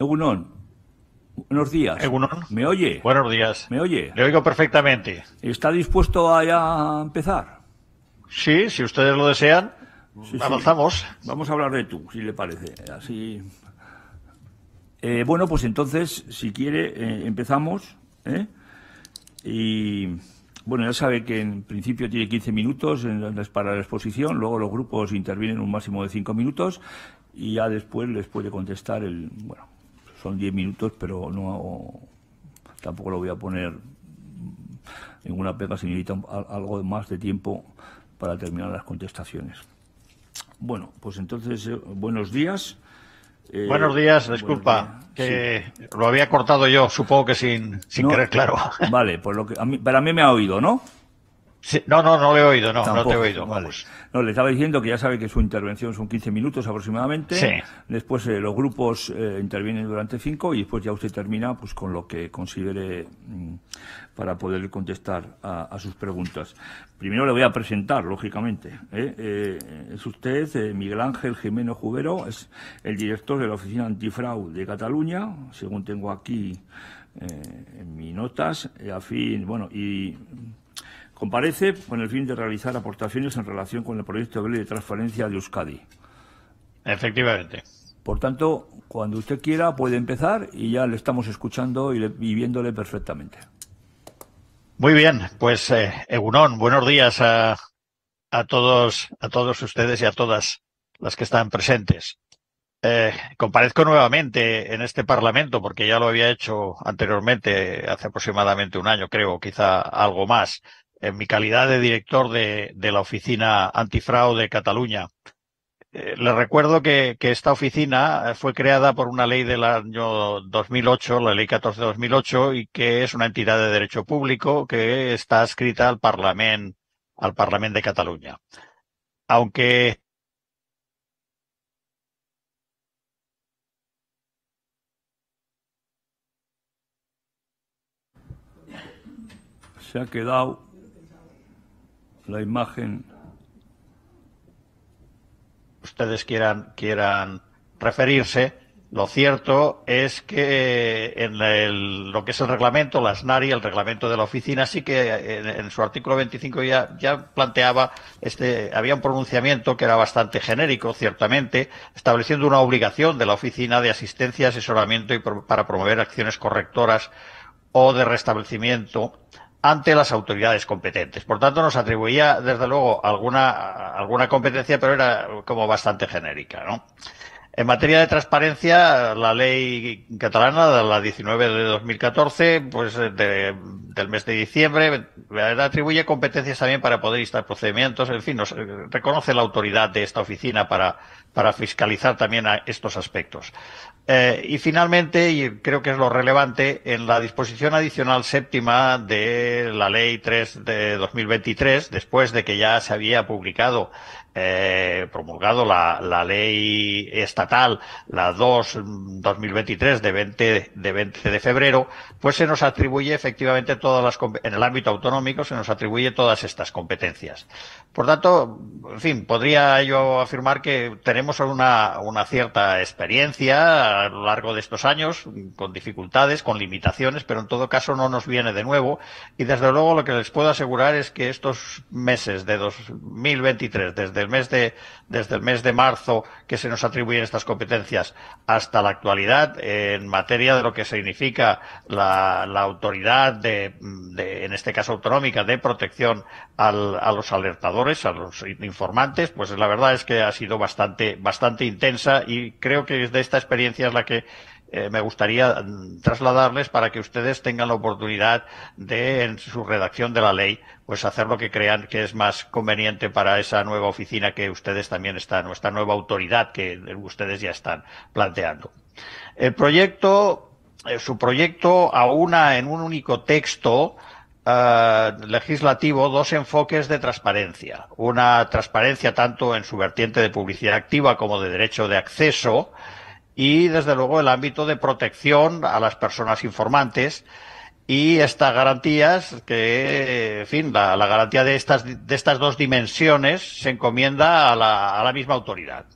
Egunon, Buenos días. Egunon. ¿Me oye? Buenos días. ¿Me oye? Le oigo perfectamente. ¿Está dispuesto a empezar? Sí, si ustedes lo desean, avanzamos. Vamos a hablar de tú, si le parece. Así. Eh, bueno, pues entonces, si quiere, eh, empezamos. ¿eh? Y bueno, ya sabe que en principio tiene 15 minutos para la exposición, luego los grupos intervienen un máximo de 5 minutos y ya después les puede contestar el. Bueno, son 10 minutos, pero no tampoco lo voy a poner ninguna pega si necesita algo más de tiempo para terminar las contestaciones. Bueno, pues entonces, eh, eh, buenos días. buenos días, disculpa, que lo había cortado yo, supongo que sin, querer, claro. Vale, pues lo que a para mí me ha oído, ¿no? no, no, no le he oído, no, no te he oído. No, le estaba diciendo que ya sabe que su intervención son 15 minutos aproximadamente. Después eh, los grupos eh, intervienen durante cinco y después ya usted termina pues con lo que considere mm, para poder contestar a, sus preguntas. Primero le voy a presentar, lógicamente. ¿eh? es usted Miguel Ángel Jimeno Jubero, es el director de la Oficina Antifraude de Cataluña, según tengo aquí en mis notas. A fin, bueno, y Comparece con el fin de realizar aportaciones en relación con el proyecto de ley de transferencia de Euskadi. Efectivamente. Por tanto, cuando usted quiera puede empezar y ya le estamos escuchando y, viéndole perfectamente. Muy bien, pues eh, buenos días a, todos, a todos ustedes y a todas las que están presentes. Eh, comparezco nuevamente en este Parlamento porque ya lo había hecho anteriormente, hace aproximadamente un año, creo, quizá algo más, en mi calidad de director de, la Oficina Antifraude Cataluña. Eh, le recuerdo que, esta oficina eh, fue creada por una ley del año 2008, la ley 14 de 2008, y que es una entidad de derecho público que está adscrita al parlament, al Parlamento de Cataluña. Aunque se ha quedado la imagen. Ustedes quieran, quieran referirse, lo cierto es que en lo que es el reglamento, las NARI, el reglamento de la oficina, sí que en, su artículo 25 ya, planteaba, este, había un pronunciamiento que era bastante genérico, ciertamente, estableciendo una obligación de la oficina de asistencia, asesoramiento y para promover acciones correctoras o de restablecimiento ante las autoridades competentes. Por tanto, nos atribuía, desde luego, alguna, alguna competencia, pero era como bastante genérica, ¿no? En materia de transparencia, la ley catalana, de la 19 de 2014, pues eh, del mes de diciembre, eh, atribuye competencias también para poder instar procedimientos, en fin, eh, reconoce la autoridad de esta oficina para, fiscalizar también estos aspectos. y finalmente, y creo que es lo relevante, en la disposición adicional séptima de la ley 3 de 2023, después de que ya se había publicado eh, promulgado la, ley estatal, la 2-2023 de 20, de 20 de febrero, pues se nos atribuye efectivamente todas las, en el ámbito autonómico se nos atribuye todas estas competencias. Por tanto, en fin, podría yo afirmar que tenemos una, una cierta experiencia a lo largo de estos años, con dificultades, con limitaciones, pero en todo caso no nos viene de nuevo. Y desde luego lo que les puedo asegurar es que estos meses de 2023, desde desde el mes de, marzo que se nos atribuyen estas competencias hasta la actualidad en materia de lo que significa la, autoridad de, en este caso autonómica, de protección a los alertadores, a los informantes, pues la verdad es que ha sido bastante, bastante intensa y creo que es de esta experiencia es la que eh, me gustaría mm, trasladarles para que ustedes tengan la oportunidad de, en su redacción de la ley, pues hacer lo que crean que es más conveniente para esa nueva oficina que ustedes también están, o esta nueva autoridad que ustedes ya están planteando. El proyecto, eh, su proyecto aúna en un único texto eh, legislativo dos enfoques de transparencia. Una transparencia tanto en su vertiente de publicidad activa como de derecho de acceso y, desde luego, el ámbito de protección a las personas informantes y estas garantías que, en fin, la, garantía de estas, de estas dos dimensiones se encomienda a la, misma autoridad.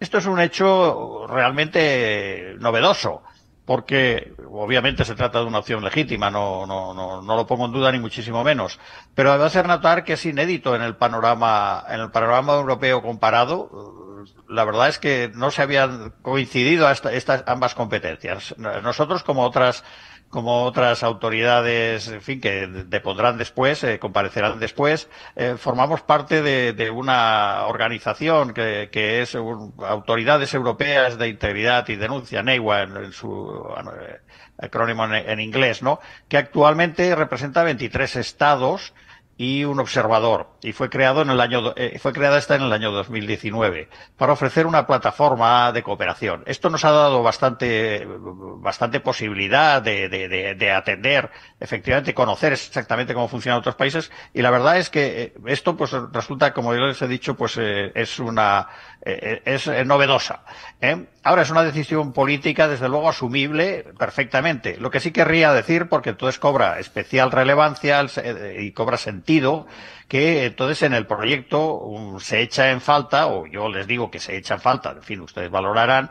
Esto es un hecho realmente novedoso, porque obviamente se trata de una opción legítima, no, no, no, no lo pongo en duda ni muchísimo menos. Pero a ser notar que es inédito en el panorama, en el panorama europeo comparado. La verdad es que no se habían coincidido hasta estas ambas competencias. Nosotros, como otras como otras autoridades, en fin, que depondrán después, eh, comparecerán después, eh, formamos parte de, una organización que, es Autoridades Europeas de Integridad y Denuncia, NEIWA en, su eh, acrónimo en, en, inglés, ¿no? Que actualmente representa 23 estados y un observador y fue creado en el año eh, fue creada esta en el año 2019 para ofrecer una plataforma de cooperación esto nos ha dado bastante bastante posibilidad de, de, de, de atender efectivamente conocer exactamente cómo funcionan otros países y la verdad es que eh, esto pues resulta como yo les he dicho pues eh, es una eh, es eh, novedosa. ¿eh? Ahora es una decisión política, desde luego, asumible perfectamente. Lo que sí querría decir, porque entonces cobra especial relevancia y cobra sentido, que entonces en el proyecto um, se echa en falta, o yo les digo que se echa en falta, en fin, ustedes valorarán,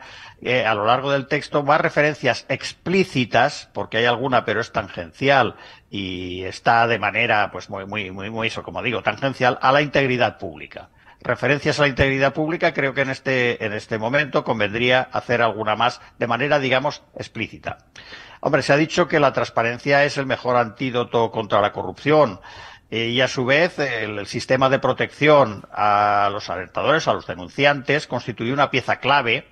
a lo largo del texto más referencias explícitas, porque hay alguna, pero es tangencial y está de manera, pues muy, muy, muy, muy eso, como digo, tangencial a la integridad pública referencias a la integridad pública, creo que en este, en este momento convendría hacer alguna más de manera, digamos, explícita. Hombre, se ha dicho que la transparencia es el mejor antídoto contra la corrupción eh, y a su vez el, sistema de protección a los alertadores, a los denunciantes, constituye una pieza clave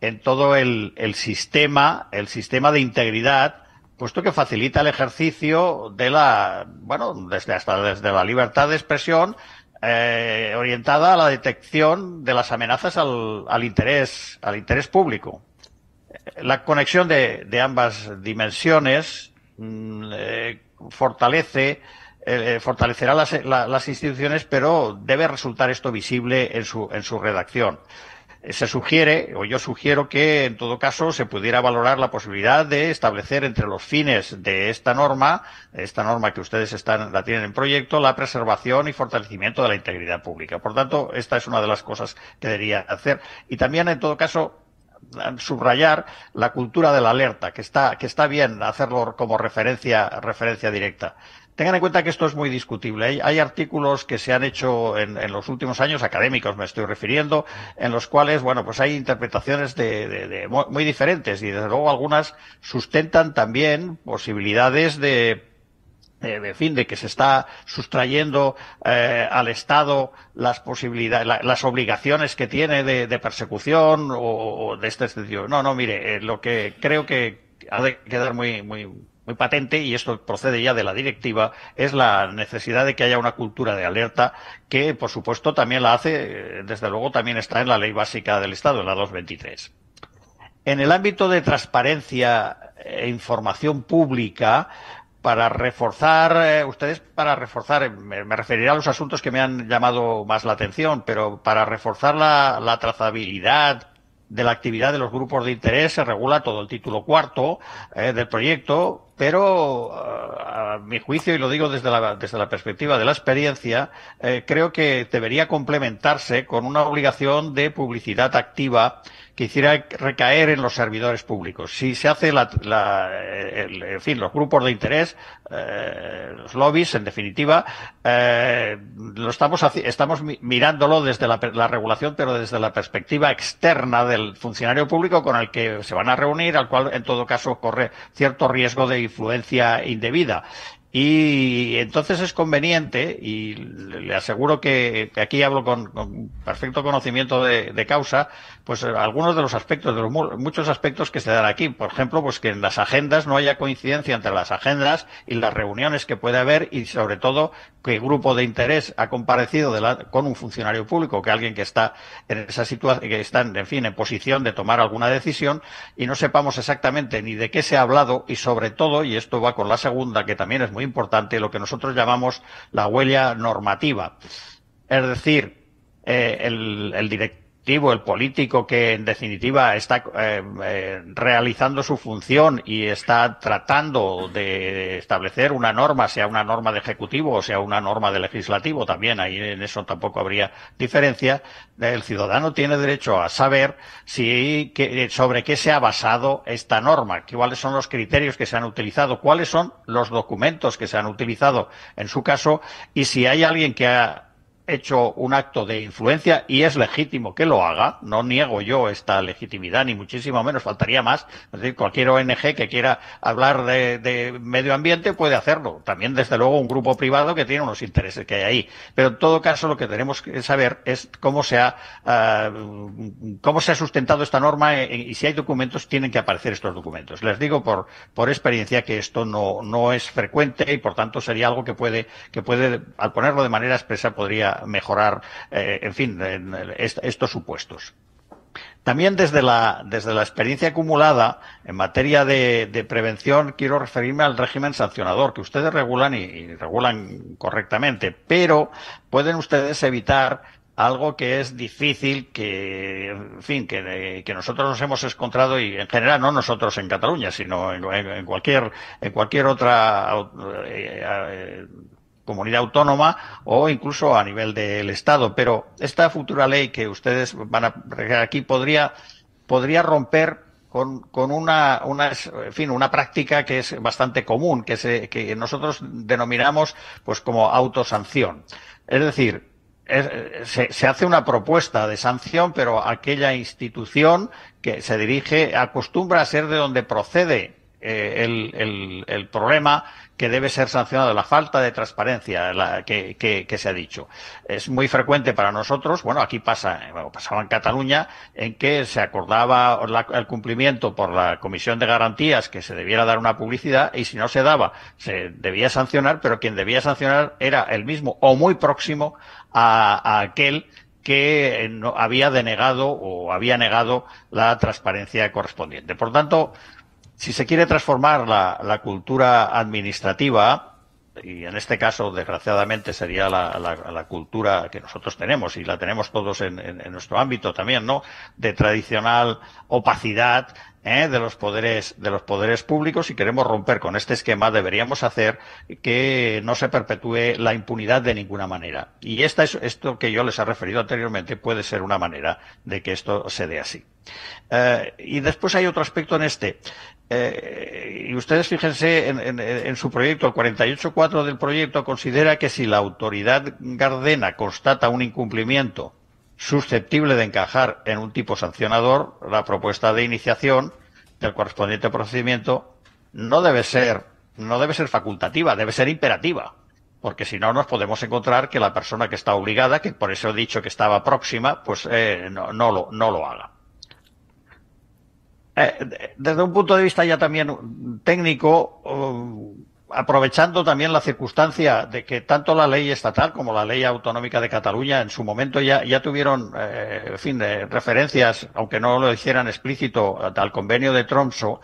en todo el, sistema, el sistema de integridad, puesto que facilita el ejercicio de la, bueno, desde hasta desde la libertad de expresión eh, orientada a la detección de las amenazas al, al interés, al interés público. La conexión de, ambas dimensiones mm, eh, fortalece eh, fortalecerá las, las, instituciones, pero debe resultar esto visible en su, en su redacción se sugiere, o yo sugiero que en todo caso se pudiera valorar la posibilidad de establecer entre los fines de esta norma, esta norma que ustedes están, la tienen en proyecto, la preservación y fortalecimiento de la integridad pública. Por tanto, esta es una de las cosas que debería hacer. Y también, en todo caso, subrayar la cultura de la alerta, que está, que está bien hacerlo como referencia, referencia directa. Tengan en cuenta que esto es muy discutible. ¿eh? Hay, artículos que se han hecho en, los últimos años, académicos me estoy refiriendo, en los cuales, bueno, pues hay interpretaciones de, muy diferentes y desde luego algunas sustentan también posibilidades de fin, de que se está sustrayendo eh, al Estado las posibilidades, las obligaciones que tiene de, persecución o, de este sentido. No, no, mire, eh, lo que creo que ha de quedar muy, muy, muy patente, y esto procede ya de la directiva, es la necesidad de que haya una cultura de alerta que, por supuesto, también la hace, eh, desde luego, también está en la ley básica del Estado, en la 223. En el ámbito de transparencia e información pública, para reforzar, eh, ustedes para reforzar, eh, me, me, referiré a los asuntos que me han llamado más la atención, pero para reforzar la, trazabilidad de la actividad de los grupos de interés se regula todo el título cuarto del proyecto, pero ah, a mi juicio, y lo digo desde la, desde la perspectiva de la experiencia, eh, creo que debería complementarse con una obligación de publicidad activa que hiciera recaer en los servidores públicos. Si se hace en fin, los grupos de interés, eh, los lobbies, en definitiva, eh, lo estamos, estamos mirándolo desde la, la regulación, pero desde la perspectiva externa del funcionario público con el que se van a reunir, al cual en todo caso corre cierto riesgo de influencia indebida. Y entonces es conveniente, y le aseguro que, aquí hablo con, perfecto conocimiento de, causa, pues eh, algunos de los aspectos, de los muchos aspectos que se dan aquí. Por ejemplo, pues que en las agendas no haya coincidencia entre las agendas y las reuniones que puede haber y sobre todo que grupo de interés ha comparecido con un funcionario público, que alguien que está en esa situación, que está, en fin, en posición de tomar alguna decisión y no sepamos exactamente ni de qué se ha hablado y sobre todo, y esto va con la segunda, que también es muy importante, lo que nosotros llamamos la huella normativa. Es decir, eh, el, director el político que en definitiva está eh, eh, realizando su función y está tratando de establecer una norma, sea una norma de ejecutivo o sea una norma de legislativo, también ahí en eso tampoco habría diferencia, el ciudadano tiene derecho a saber si, sobre qué se ha basado esta norma, cuáles son los criterios que se han utilizado, cuáles son los documentos que se han utilizado en su caso y si hay alguien que ha hecho un acto de influencia y es legítimo que lo haga, no niego yo esta legitimidad, ni muchísimo menos, faltaría más. decir, cualquier ONG que quiera hablar de, medio ambiente puede hacerlo. También, desde luego, un grupo privado que tiene unos intereses que hay ahí. Pero en todo caso, lo que tenemos que saber es cómo se ha, ah, cómo se ha sustentado esta norma eh, eh, y, si hay documentos, tienen que aparecer estos documentos. Les digo por, por experiencia que esto no, no es frecuente y, por tanto, sería algo que puede, que puede, al ponerlo de manera expresa, podría mejorar, eh, en fin, estos supuestos. También desde la, desde la experiencia acumulada en materia de, prevención quiero referirme al régimen sancionador que ustedes regulan y, regulan correctamente, pero pueden ustedes evitar algo que es difícil que, en fin, que, nosotros nos hemos encontrado y en general no nosotros en Cataluña, sino en, cualquier, en cualquier otra eh, eh, comunidad autónoma o incluso a nivel del Estado. Pero esta futura ley que ustedes van a aquí podría, podría romper con, una, una, fin, una práctica que es bastante común, que, se, nosotros denominamos pues como autosanción. Es decir, se, hace una propuesta de sanción, pero aquella institución que se dirige acostumbra a ser de donde procede eh, el, el, problema que debe ser sancionada la falta de transparencia la, que, se ha dicho. Es muy frecuente para nosotros, bueno, aquí pasa, eh, pasaba en Cataluña, en que se acordaba el cumplimiento por la Comisión de Garantías que se debiera dar una publicidad y si no se daba, se debía sancionar, pero quien debía sancionar era el mismo o muy próximo a, a aquel que eh, no había denegado o había negado la transparencia correspondiente. Por tanto, si se quiere transformar la, cultura administrativa, y en este caso, desgraciadamente, sería la, cultura que nosotros tenemos, y la tenemos todos en, nuestro ámbito también, ¿no? De tradicional opacidad ¿eh? de los poderes, públicos, si queremos romper con este esquema, deberíamos hacer que no se perpetúe la impunidad de ninguna manera. Y esto que yo les he referido anteriormente puede ser una manera de que esto se dé así. Eh, y después hay otro aspecto en este. Eh, y ustedes fíjense en, su proyecto, el 48.4 del proyecto considera que si la autoridad gardena constata un incumplimiento susceptible de encajar en un tipo sancionador, la propuesta de iniciación del correspondiente procedimiento no debe ser, no debe ser facultativa, debe ser imperativa. Porque si no, nos podemos encontrar que la persona que está obligada, que por eso he dicho que estaba próxima, pues eh, no, lo, no lo haga. Eh, desde un punto de vista ya también técnico, eh, aprovechando también la circunstancia de que tanto la ley estatal como la ley autonómica de Cataluña en su momento ya, ya tuvieron, eh, en fin, referencias, aunque no lo hicieran explícito, al convenio de Tromso,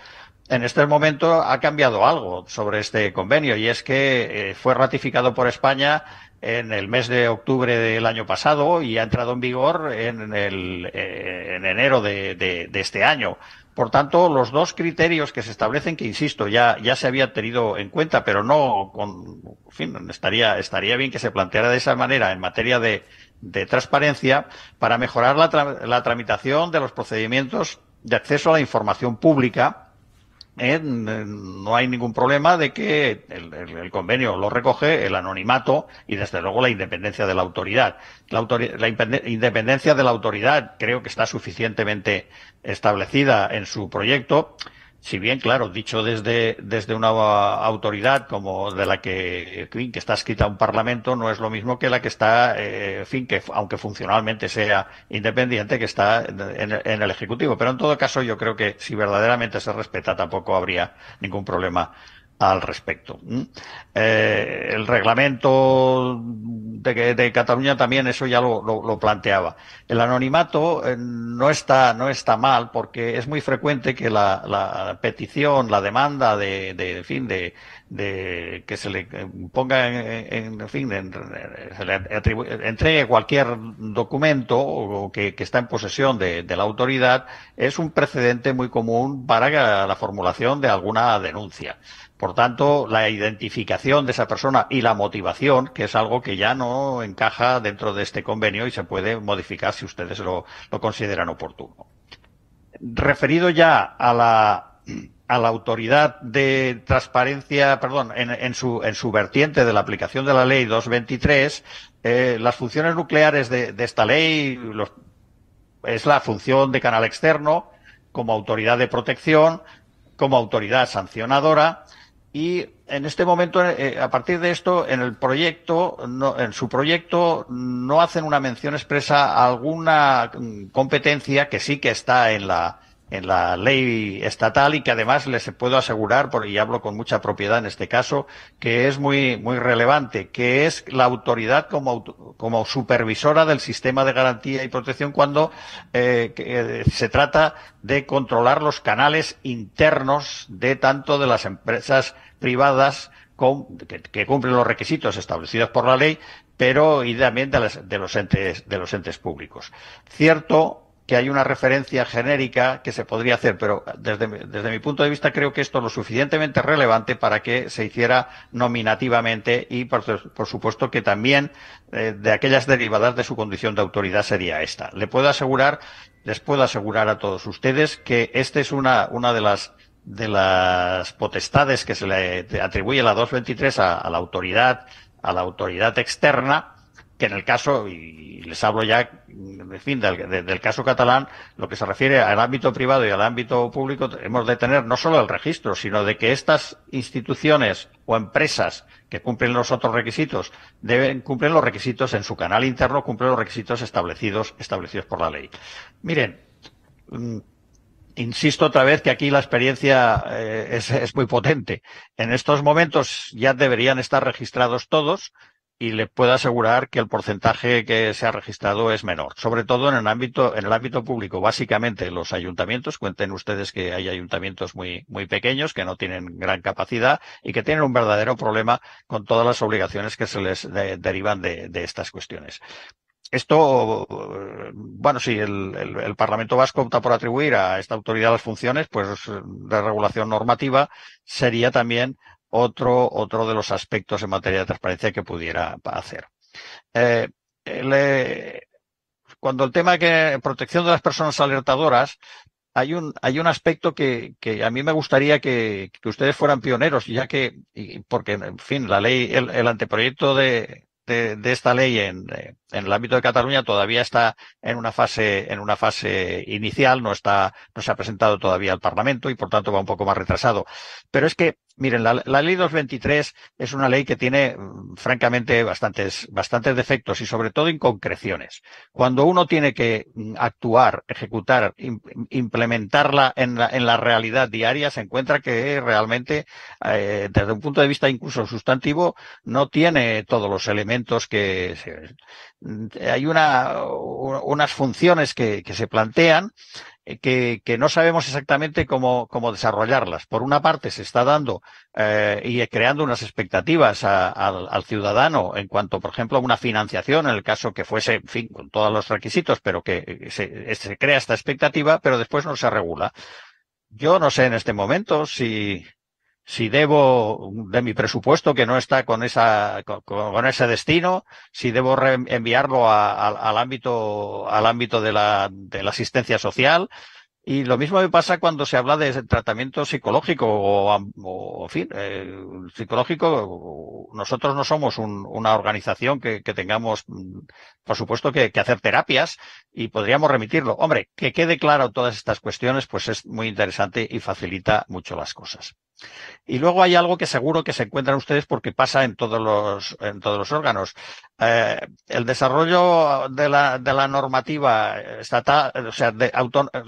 en este momento ha cambiado algo sobre este convenio y es que fue ratificado por España en el mes de octubre del año pasado y ha entrado en vigor en, enero de este año. Por tanto, los dos criterios que se establecen, que insisto, ya, ya se había tenido en cuenta, pero no con, en fin, estaría, estaría bien que se planteara de esa manera en materia de, de transparencia para mejorar la, la tramitación de los procedimientos de acceso a la información pública no hay ningún problema de que el, convenio lo recoge el anonimato y desde luego la independencia de la autoridad. la independencia de la autoridad creo que está suficientemente establecida en su proyecto si bien, claro, dicho desde, desde una autoridad como de la que, que está escrita un parlamento, no es lo mismo que la que está, eh, fin, que aunque funcionalmente sea independiente, que está en, en, el Ejecutivo. Pero en todo caso, yo creo que si verdaderamente se respeta, tampoco habría ningún problema al respecto. Eh, el reglamento de, Cataluña también eso ya lo, planteaba. El anonimato eh, no está no está mal porque es muy frecuente que la, petición, la demanda de, fin de, que se le eh, ponga en, fin entregue cualquier documento o que, está en posesión de la autoridad es un precedente muy común para la formulación de alguna denuncia. Por tanto, la identificación de esa persona y la motivación, que es algo que ya no encaja dentro de este convenio y se puede modificar si ustedes lo, consideran oportuno. Referido ya a la, a la autoridad de transparencia, perdón, en, su, vertiente de la aplicación de la ley 223, eh, las funciones nucleares de, esta ley es la función de canal externo como autoridad de protección, como autoridad sancionadora y en este momento, eh, eh, a partir de esto, en el proyecto, en su proyecto no hacen una mención expresa a alguna mm, competencia que sí que está en la en la ley estatal y que además les puedo asegurar, por, y hablo con mucha propiedad en este caso, que es muy muy relevante, que es la autoridad como, como supervisora del sistema de garantía y protección cuando eh, se trata de controlar los canales internos de tanto de las empresas privadas que, cumplen los requisitos establecidos por la ley, pero y también de, de, los entes, públicos. Cierto que hay una referencia genérica que se podría hacer, pero desde, mi punto de vista creo que esto es lo suficientemente relevante para que se hiciera nominativamente y, por, supuesto, que también eh, de aquellas derivadas de su condición de autoridad sería esta. Le puedo asegurar, les puedo asegurar a todos ustedes que esta es una de las de las potestades que se le atribuye la 223 a, la autoridad a la autoridad externa que en el caso, y les hablo ya, en fin, del, caso catalán, lo que se refiere al ámbito privado y al ámbito público, hemos de tener no solo el registro, sino de que estas instituciones o empresas que cumplen los otros requisitos, cumplen los requisitos en su canal interno, cumplen los requisitos establecidos, establecidos por la ley. Miren, insisto otra vez que aquí la experiencia eh, es, muy potente. En estos momentos ya deberían estar registrados todos y le puedo asegurar que el porcentaje que se ha registrado es menor, sobre todo en el ámbito en el ámbito público, básicamente los ayuntamientos, cuenten ustedes que hay ayuntamientos muy muy pequeños que no tienen gran capacidad y que tienen un verdadero problema con todas las obligaciones que se les derivan de estas cuestiones. Esto, bueno, si el, Parlamento Vasco opta por atribuir a esta autoridad las funciones pues, de regulación normativa. Sería también otro, otro de los aspectos en materia de transparencia que pudiera hacer. Eh, cuando el tema de protección de las personas alertadoras, hay un, hay un aspecto que, a mí me gustaría que, ustedes fueran pioneros, ya que, y porque, en fin, la ley, el, anteproyecto de esta ley en, eh, en el ámbito de Cataluña todavía está en una fase, en una fase inicial, no está, no se ha presentado todavía al Parlamento y por tanto va un poco más retrasado. Pero es que, miren, la, ley 223 es una ley que tiene, mm, francamente, bastantes, bastantes defectos y sobre todo inconcreciones. Cuando uno tiene que mm, actuar, ejecutar, implementarla en la, en la realidad diaria, se encuentra que realmente, eh, desde un punto de vista incluso sustantivo, no tiene todos los elementos que se, Mm, hay una, unas funciones que, que se plantean eh, que, que, no sabemos exactamente cómo, cómo, desarrollarlas. Por una parte, se está dando eh, y creando unas expectativas al ciudadano en cuanto, por ejemplo, a una financiación, en el caso que fuese, en fin, con todos los requisitos, pero que eh, se crea esta expectativa, pero después no se regula. Yo no sé en este momento si si debo de mi presupuesto que no está con esa con, ese destino, si debo enviarlo al ámbito al ámbito de la, de la asistencia social. Y lo mismo me pasa cuando se habla de tratamiento psicológico o, en fin, eh, psicológico. Nosotros no somos una organización que, tengamos, mm, por supuesto, que, hacer terapias y podríamos remitirlo. Hombre, que quede claro todas estas cuestiones, pues es muy interesante y facilita mucho las cosas. Y luego hay algo que seguro que se encuentran ustedes porque pasa en todos los, en todos los órganos. Eh, el desarrollo de la, de la normativa estatal, o sea,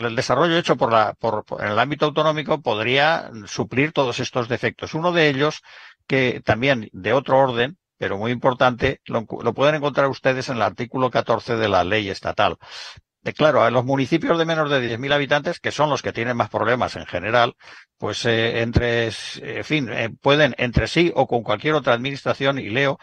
el desarrollo hecho por la, por, en el ámbito autonómico podría suplir todos estos defectos. Uno de ellos, que también de otro orden, pero muy importante, lo, lo pueden encontrar ustedes en el artículo 14 de la ley estatal claro, a los municipios de menos de 10.000 habitantes, que son los que tienen más problemas en general, pues eh, entre, en fin, eh, pueden entre sí o con cualquier otra administración, y leo,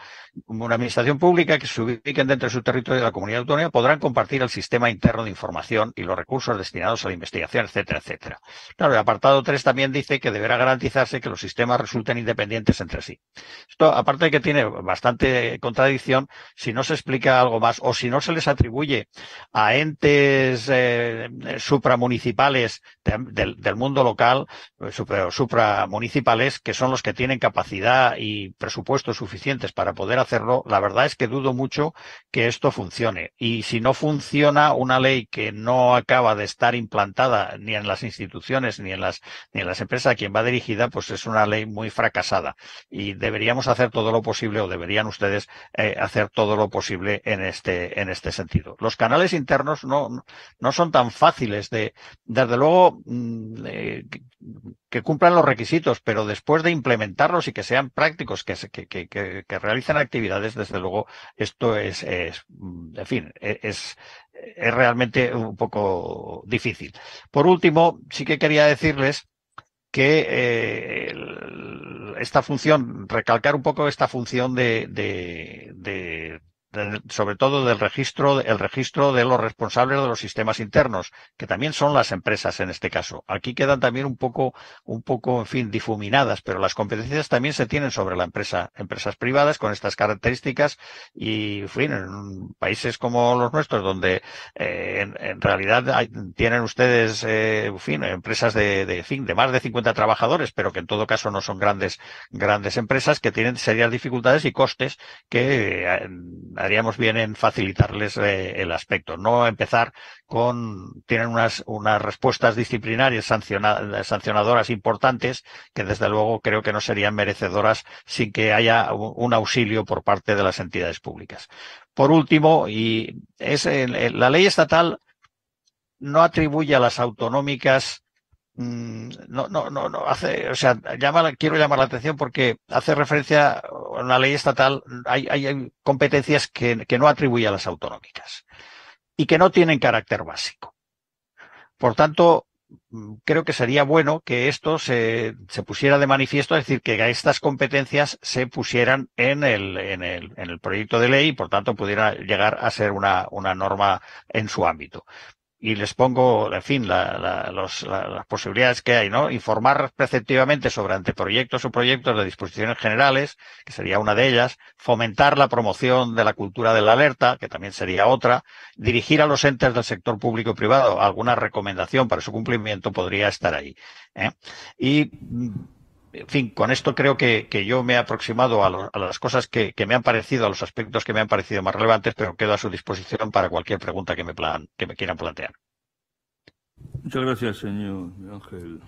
una administración pública que se ubiquen dentro de su territorio de la comunidad autónoma, podrán compartir el sistema interno de información y los recursos destinados a la investigación, etcétera, etcétera. Claro, el apartado 3 también dice que deberá garantizarse que los sistemas resulten independientes entre sí. Esto, aparte de que tiene bastante contradicción, si no se explica algo más o si no se les atribuye a entes eh, supramunicipales del, mundo local, eh, supramunicipales, que son los que tienen capacidad y presupuestos suficientes para poder hacerlo, la verdad es que dudo mucho que esto funcione. Y si no funciona una ley que no acaba de estar implantada ni en las instituciones ni en las, ni en las empresas a quien va dirigida, pues es una ley muy fracasada. Y deberíamos hacer todo lo posible o deberían ustedes eh, hacer todo lo posible en este, en este sentido. Los canales internos no no, son tan fáciles de, desde luego, mm, que cumplan los requisitos, pero después de implementarlos y que sean prácticos, que, que, que, realicen actividades, desde luego, esto es, es mm, fin, e, es, es realmente un poco difícil. Por último, sí que quería decirles que eh, esta función, recalcar un poco esta función de sobre todo del registro, el registro de los responsables de los sistemas internos, que también son las empresas en este caso. Aquí quedan también un poco, un poco, en fin, difuminadas, pero las competencias también se tienen sobre la empresa, empresas privadas con estas características y, en fin, en países como los nuestros, donde eh, en, realidad tienen ustedes, eh, fin, empresas de, fin, de más de 50 trabajadores, pero que en todo caso no son grandes, grandes empresas que tienen serias dificultades y costes que eh, estaríamos bien en facilitarles eh, el aspecto, no empezar con, tienen unas, respuestas disciplinarias sancionadoras importantes que desde luego creo que no serían merecedoras sin que haya un auxilio por parte de las entidades públicas. Por último, y es, la ley estatal no atribuye a las autonómicas Mm, no, no, no, no hace, o sea, quiero llamar la atención porque hace referencia a una ley estatal, hay, competencias que, no atribuye a las autonómicas y que no tienen carácter básico. Por tanto, mm, creo que sería bueno que esto se, pusiera de manifiesto, es decir, que estas competencias se pusieran en el, en el, proyecto de ley y por tanto pudiera llegar a ser una, una norma en su ámbito y les pongo, en fin, la, las posibilidades que hay, ¿no? Informar preceptivamente sobre anteproyectos o proyectos de disposiciones generales, que sería una de ellas, fomentar la promoción de la cultura de la alerta, que también sería otra, dirigir a los entes del sector público y privado alguna recomendación para su cumplimiento podría estar ahí. ¿eh? Y en fin, con esto creo que, yo me he aproximado a, las cosas que, me han parecido, a los aspectos que me han parecido más relevantes, pero quedo a su disposición para cualquier pregunta que me, que me quieran plantear. Muchas gracias, señor Ángel